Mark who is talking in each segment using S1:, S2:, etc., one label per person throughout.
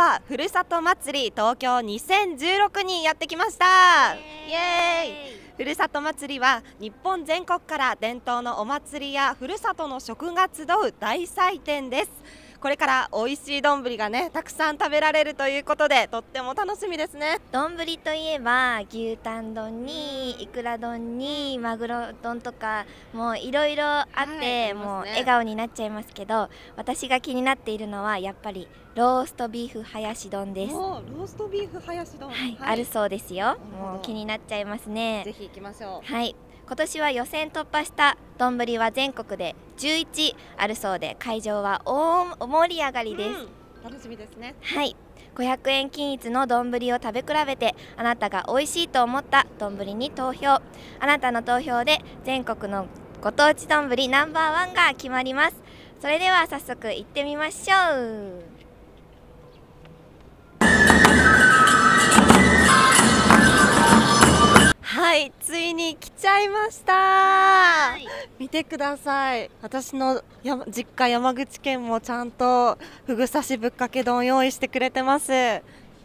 S1: はふるさと祭り東京2016にやってきましたイエーイふるさと祭りは日本全国から伝統のお祭りやふるさとの食が集う大祭典ですこれから美味しい丼がねた
S2: くさん食べられるということでとっても楽しみですね丼といえば牛タン丼にいくら丼にマグロ丼とかもういろいろあって、はい、もう笑顔になっちゃいますけど私が気になっているのはやっぱりローストビーフ林丼ですロ
S1: ーストビーフ林丼、はいはい、あるそう
S2: ですよもう気になっちゃいますねぜひ
S1: 行きましょうはい
S2: 今年は予選突破したどんぶりは全国で11あるそうで会場は大盛り上がりです、うん、楽しみですねはい500円均一のどんぶりを食べ比べてあなたが美味しいと思ったどんぶりに投票あなたの投票で全国のご当地どんぶりナンバーワンが決まりますそれでは早速行ってみましょう
S1: いに来ちゃいました見てください私の実家山口県もちゃんとふぐ刺しぶっかけ丼用意してくれてます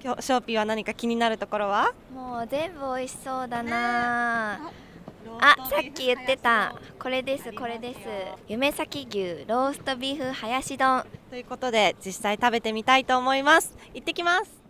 S1: 今日ショーピーは何か気になるところは
S2: もう全部美味しそうだな、ね、あ、さっき言ってたこれですこれです
S1: 夢咲牛ローストビーフ林丼ということで実際食べてみたいと思います行ってきます